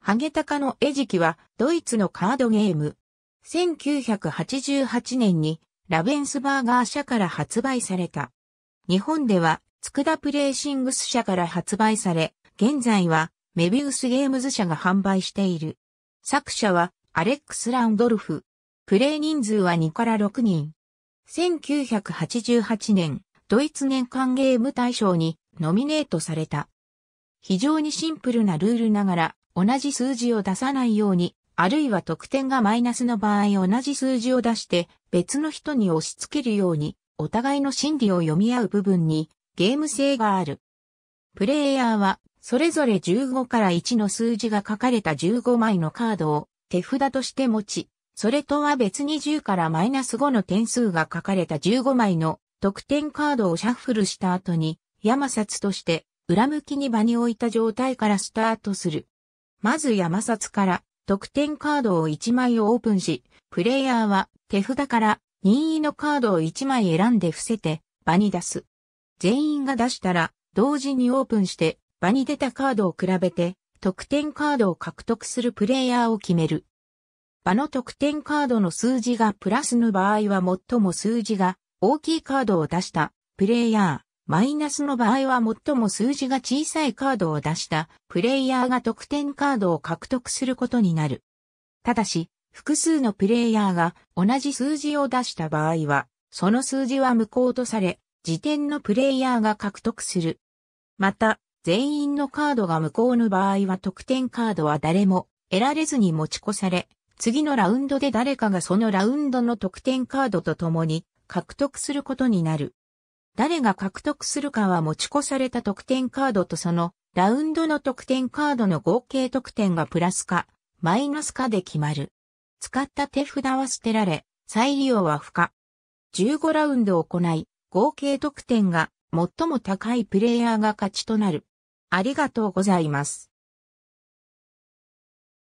ハゲタカの餌食はドイツのカードゲーム。1988年にラベンスバーガー社から発売された。日本ではつくだプレーシングス社から発売され、現在はメビウスゲームズ社が販売している。作者はアレックス・ランドルフ。プレイ人数は2から6人。1988年、ドイツ年間ゲーム大賞にノミネートされた。非常にシンプルなルールながら、同じ数字を出さないように、あるいは得点がマイナスの場合同じ数字を出して別の人に押し付けるように、お互いの心理を読み合う部分にゲーム性がある。プレイヤーは、それぞれ15から1の数字が書かれた15枚のカードを手札として持ち、それとは別に10からマイナス5の点数が書かれた15枚の得点カードをシャッフルした後に、山札として裏向きに場に置いた状態からスタートする。まず山札から得点カードを1枚をオープンし、プレイヤーは手札から任意のカードを1枚選んで伏せて場に出す。全員が出したら同時にオープンして場に出たカードを比べて得点カードを獲得するプレイヤーを決める。場の得点カードの数字がプラスの場合は最も数字が大きいカードを出したプレイヤー。マイナスの場合は最も数字が小さいカードを出したプレイヤーが得点カードを獲得することになる。ただし、複数のプレイヤーが同じ数字を出した場合は、その数字は無効とされ、時点のプレイヤーが獲得する。また、全員のカードが無効の場合は得点カードは誰も得られずに持ち越され、次のラウンドで誰かがそのラウンドの得点カードと共に獲得することになる。誰が獲得するかは持ち越された得点カードとそのラウンドの得点カードの合計得点がプラスかマイナスかで決まる。使った手札は捨てられ、再利用は不可。15ラウンドを行い、合計得点が最も高いプレイヤーが勝ちとなる。ありがとうございます。